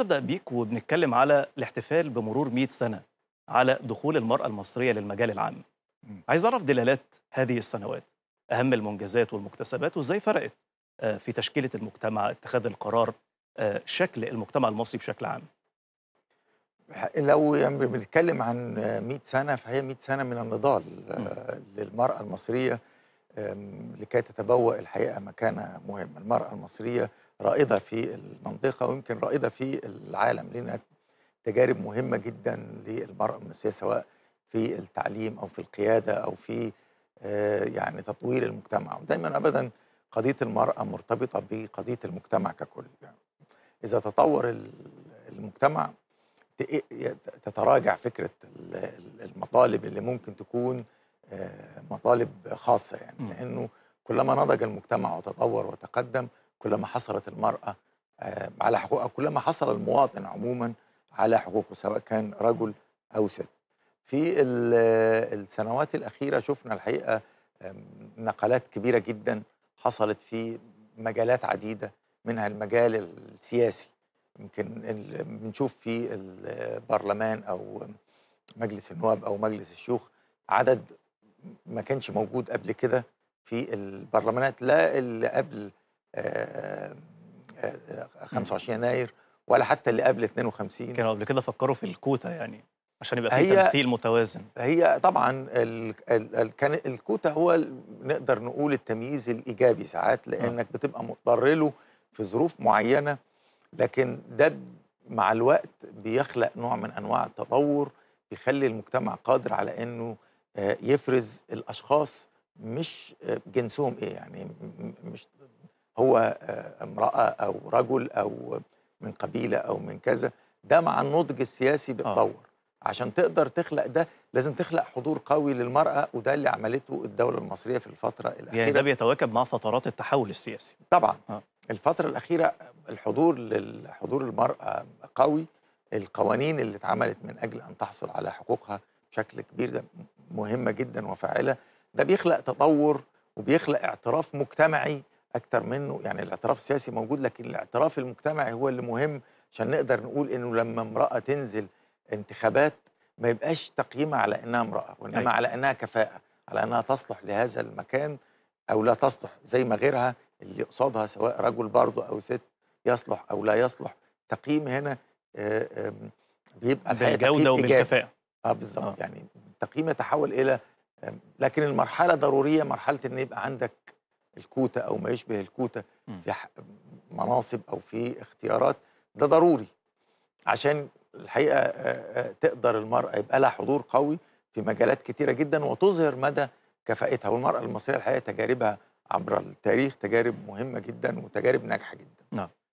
نبدأ بيك وبنتكلم على الاحتفال بمرور 100 سنة على دخول المرأة المصرية للمجال العام. عايز أعرف دلالات هذه السنوات، أهم المنجزات والمكتسبات وإزاي فرقت آه، في تشكيلة المجتمع، اتخاذ القرار، آه، شكل المجتمع المصري بشكل عام. لو يعني بنتكلم عن 100 سنة فهي 100 سنة من النضال آه، للمرأة المصرية لكي تتبوأ الحقيقة مكانة مهمة المرأة المصرية رائدة في المنطقة ويمكن رائدة في العالم لأنها تجارب مهمة جدا للمرأة المصرية سواء في التعليم أو في القيادة أو في آه، يعني تطوير المجتمع ودايما أبدا قضية المرأة مرتبطة بقضية المجتمع ككل يعني إذا تطور المجتمع تتراجع فكرة المطالب اللي ممكن تكون آه، مطالب خاصة يعني لأنه كلما نضج المجتمع وتطور وتقدم كلما حصلت المرأة آه، على حقوقها كلما حصل المواطن عموما على حقوقه سواء كان رجل أو ست في السنوات الأخيرة شفنا الحقيقة نقلات كبيرة جدا حصلت في مجالات عديدة منها المجال السياسي يمكن بنشوف في البرلمان أو مجلس النواب أو مجلس الشيوخ عدد ما كانش موجود قبل كده في البرلمانات لا اللي قبل 25 آه، آه، آه، يناير ولا حتى اللي قبل 52 كانوا قبل كده فكروا في الكوتا يعني عشان يبقى في تمثيل متوازن هي طبعا كان الكوتا هو نقدر نقول التمييز الايجابي ساعات لانك بتبقى مضطر له في ظروف معينه لكن ده مع الوقت بيخلق نوع من انواع التطور بيخلي المجتمع قادر على انه آه، يفرز الاشخاص مش آه، جنسهم ايه يعني مش هو آه، امراه او رجل او من قبيله او من كذا ده مع النضج السياسي بتطور آه. عشان تقدر تخلق ده لازم تخلق حضور قوي للمراه وده اللي عملته الدوله المصريه في الفتره يعني الاخيره يعني ده بيتواكب مع فترات التحول السياسي طبعا آه. الفتره الاخيره الحضور للحضور المراه قوي القوانين اللي اتعملت من اجل ان تحصل على حقوقها بشكل كبير ده مهمه جدا وفاعله ده بيخلق تطور وبيخلق اعتراف مجتمعي اكتر منه يعني الاعتراف السياسي موجود لكن الاعتراف المجتمعي هو اللي مهم عشان نقدر نقول انه لما امراه تنزل انتخابات ما يبقاش تقييمها على انها امراه وانما أيوة. على انها كفاءه على انها تصلح لهذا المكان او لا تصلح زي ما غيرها اللي قصادها سواء رجل برضه او ست يصلح او لا يصلح تقييم هنا آه، بيبقى بالجوده وبالكفاءه اه بالظبط آه. يعني التقييم يتحول الى لكن المرحله ضروريه مرحله ان يبقى عندك الكوتا او ما يشبه الكوتا في مناصب او في اختيارات ده ضروري عشان الحقيقه تقدر المراه يبقى لها حضور قوي في مجالات كتيره جدا وتظهر مدى كفاءتها والمراه المصريه الحقيقه تجاربها عبر التاريخ تجارب مهمه جدا وتجارب ناجحه جدا نعم